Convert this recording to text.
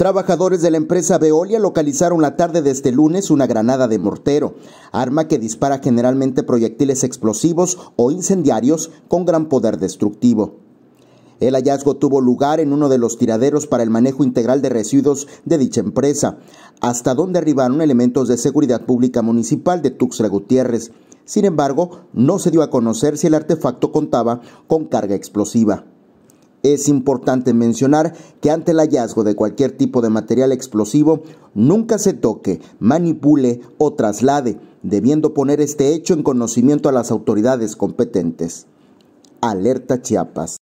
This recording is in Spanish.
Trabajadores de la empresa Veolia localizaron la tarde de este lunes una granada de mortero, arma que dispara generalmente proyectiles explosivos o incendiarios con gran poder destructivo. El hallazgo tuvo lugar en uno de los tiraderos para el manejo integral de residuos de dicha empresa, hasta donde arribaron elementos de seguridad pública municipal de Tuxtla Gutiérrez. Sin embargo, no se dio a conocer si el artefacto contaba con carga explosiva. Es importante mencionar que ante el hallazgo de cualquier tipo de material explosivo, nunca se toque, manipule o traslade, debiendo poner este hecho en conocimiento a las autoridades competentes. Alerta Chiapas.